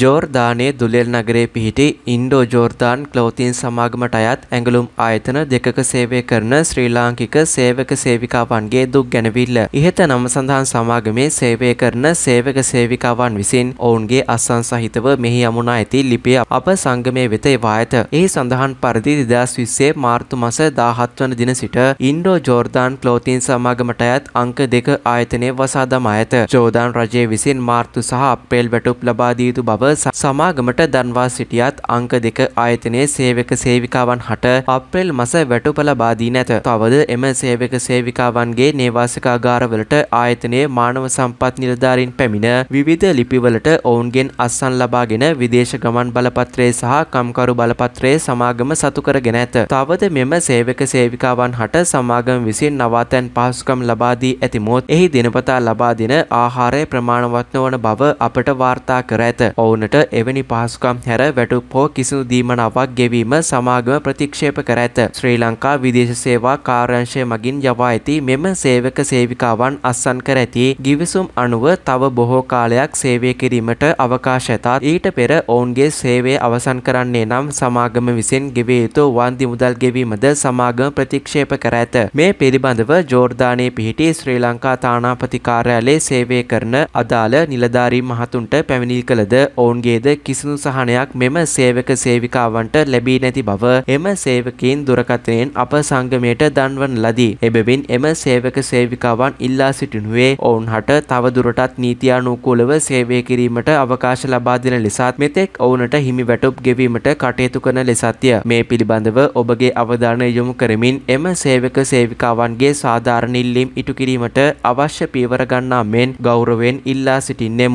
ජෝර්ධානයේ දුලෙල් නගරේ පිහිටි ඉන්ඩෝ ජෝර්ධාන් ක්ලෝතින් සමාගමට අයත් ඇඟලුම් ආයතන දෙකක සේවය කරන ශ්‍රී ලාංකික සේවක සේවිකාවන්ගේ දුක් ගැනවිල්ල. ඉහත නම සඳහන් සමාගමේ සේවය කරන සේවක සේවිකාවන් විසින් ඔවුන්ගේ අස්සන් සහිතව මෙහි යමුණා ඇති ලිපිය අප සංගමය වෙත එවා ඇත. එහි සඳහන් පරිදි දෙදස් විස්සේ මාර්තු මස දාහත් වන දින සිට ඉන්ඩෝ ජෝර්ධාන් ක්ලෝතින් සමාගමට අයත් අංක දෙක ආයතනය වසාදම ඇත. ජෝධාන් රජය විසින් මාර්තු සහ අපේල් වැටුප් ලබාදීතු බව සමාගමට දන්වා සිටියත් අංක දෙක ආයතනයේ සේවක සේවිකාවන් හට අප්‍රේල් මස වැටුප ලබා දී නැත. තවද එම සේවක සේවිකාවන්ගේ නේවාසිකාගාරවලට ආයතනයේ මානව සම්පත් නිලධාරීන් පැමිණ විවිධ ලිපිවලට ඔවුන්ගෙන් අස්සන් ලබාගෙන විදේශ ගමන් බලපත්‍රය සහ කම්කරු බලපත්‍රයේ සමාගම සතු කරගෙන ඇත. තවද මෙම සේවක සේවිකාවන් හට සමාගම විසින් නවාතැන් පහසුකම් ලබා දී ඇතිමුත් එහි දිනපතා ලබා දෙන ආහාරය ප්‍රමාණවත් නොවන බව අපට වාර්තා කර ඇත. ඔවුනට එවැනි පහසුකම් හැර වැටුප් හෝ කිසිදු දීමනාවක් ගෙවීම සමාගම ප්‍රතික්ෂේප කර ඇත. ශ්‍රී ලංකා විදේශ සේවා කාර්යංශය මගින් යවා ඇති මෙම සේවක සේවිකාවන් අත්සන් කර ඇති ගිවිසුම් අනුව තව බොහෝ කාලයක් සේවය කිරීමට අවකාශ ඇතත් ඊට පෙර ඔවුන්ගේ සේවය අවසන් කරන්නේ නම් සමාගම විසින් ගෙවිය යුතු වන්දි මුදල් ගෙවීමද සමාගම ප්‍රතික්ෂේප කර ඇත. මේ පිළිබඳව ජෝර්ධානයේ පිහිටි ශ්‍රී ලංකා තානාපති කාර්යාලයේ සේවය කරන අදාළ නිලධාරී මහතුන්ට පැමිණිලි කළද ඔවුන්ගේද කිසිදු සහනයක් මෙම සේවක සේවිකාවන්ට ලැබී නැති බව එම සේවකයින් දුරකථනයෙන් අප සංගමයට දන්වන ලදී. එබැවින් එම සේවක සේවිකාවන් ඉල්ලා සිටිනුවේ ඔවුන් හට තවදුරටත් නීතියානුකූලව සේවය කිරීමට අවකාශ ලබා දෙන ලෙසත් මෙතෙක් ඔවුනට හිමි වැටුප් ගෙවීමට කටයුතු කරන ලෙසත්ය. මේ පිළිබඳව ඔබගේ අවධානය යොමු කරමින් එම සේවක සේවිකාවන්ගේ සාධාරණ ඉල්ලීම් ඉටු කිරීමට අවශ්‍ය පීවර ගන්නා මෙන් ගෞරවයෙන් ඉල්ලා සිටින්නෙමු.